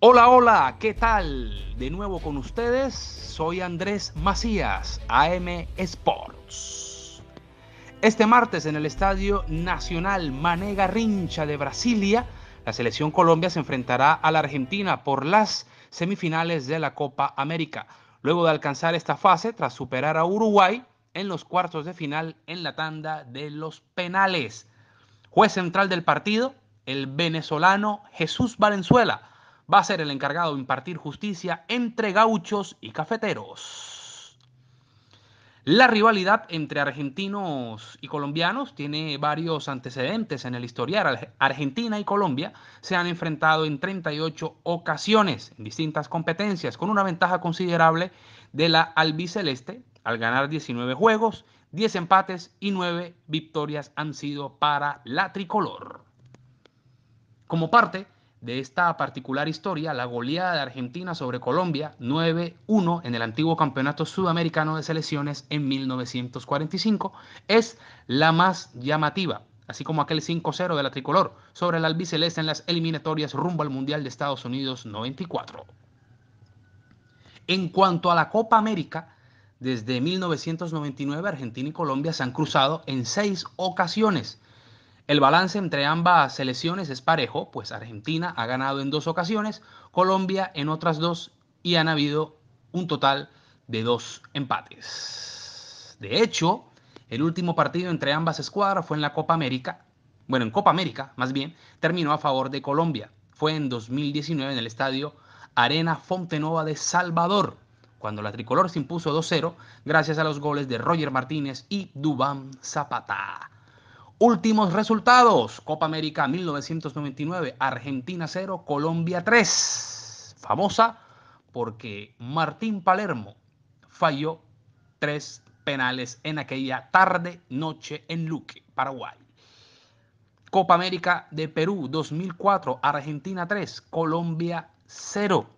Hola, hola, ¿qué tal? De nuevo con ustedes, soy Andrés Macías, AM Sports. Este martes en el Estadio Nacional Manega Rincha de Brasilia, la selección Colombia se enfrentará a la Argentina por las semifinales de la Copa América, luego de alcanzar esta fase tras superar a Uruguay en los cuartos de final en la tanda de los penales. Juez central del partido, el venezolano Jesús Valenzuela va a ser el encargado de impartir justicia entre gauchos y cafeteros. La rivalidad entre argentinos y colombianos tiene varios antecedentes en el historial. Argentina y Colombia se han enfrentado en 38 ocasiones en distintas competencias, con una ventaja considerable de la albiceleste al ganar 19 juegos 10 empates y 9 victorias han sido para la tricolor. Como parte de esta particular historia, la goleada de Argentina sobre Colombia 9-1 en el antiguo Campeonato Sudamericano de Selecciones en 1945, es la más llamativa, así como aquel 5-0 de la tricolor sobre el albiceleste en las eliminatorias rumbo al Mundial de Estados Unidos 94. En cuanto a la Copa América, desde 1999 Argentina y Colombia se han cruzado en seis ocasiones, el balance entre ambas selecciones es parejo, pues Argentina ha ganado en dos ocasiones, Colombia en otras dos y han habido un total de dos empates. De hecho, el último partido entre ambas escuadras fue en la Copa América, bueno, en Copa América más bien, terminó a favor de Colombia. Fue en 2019 en el estadio Arena Fontenova de Salvador, cuando la tricolor se impuso 2-0 gracias a los goles de Roger Martínez y Dubán Zapata. Últimos resultados. Copa América 1999, Argentina 0, Colombia 3. Famosa porque Martín Palermo falló tres penales en aquella tarde noche en Luque, Paraguay. Copa América de Perú 2004, Argentina 3, Colombia 0.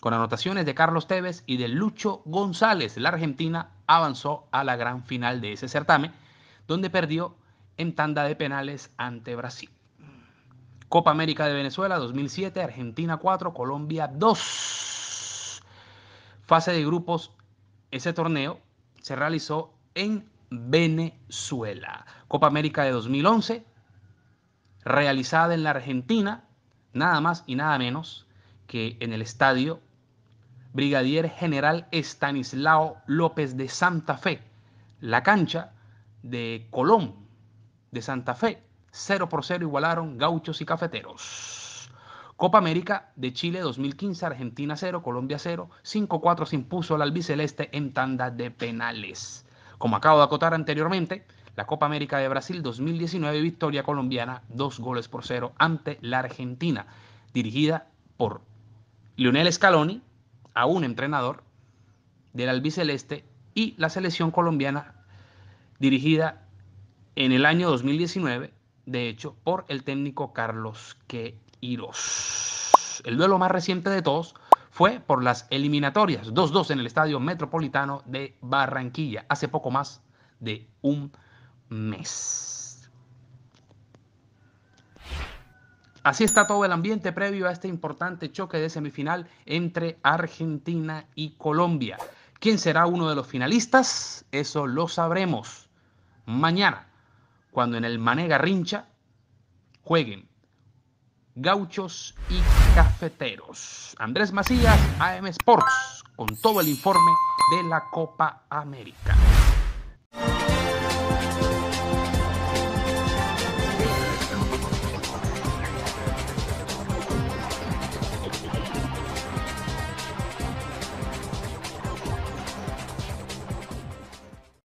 Con anotaciones de Carlos Tevez y de Lucho González, la Argentina avanzó a la gran final de ese certamen, donde perdió en tanda de penales ante Brasil. Copa América de Venezuela 2007, Argentina 4, Colombia 2. Fase de grupos, ese torneo se realizó en Venezuela. Copa América de 2011, realizada en la Argentina, nada más y nada menos que en el estadio Brigadier General Estanislao López de Santa Fe, la cancha de Colón, de Santa Fe. 0 por 0 igualaron gauchos y cafeteros. Copa América de Chile 2015, Argentina 0, Colombia 0, 5-4 se impuso al albiceleste en tanda de penales. Como acabo de acotar anteriormente, la Copa América de Brasil 2019, victoria colombiana, 2 goles por 0 ante la Argentina, dirigida por Lionel Scaloni, aún entrenador del albiceleste, y la selección colombiana dirigida en el año 2019, de hecho, por el técnico Carlos Queiroz. El duelo más reciente de todos fue por las eliminatorias 2-2 en el Estadio Metropolitano de Barranquilla, hace poco más de un mes. Así está todo el ambiente previo a este importante choque de semifinal entre Argentina y Colombia. ¿Quién será uno de los finalistas? Eso lo sabremos mañana cuando en el Mané Garrincha jueguen gauchos y cafeteros. Andrés Macías, AM Sports, con todo el informe de la Copa América.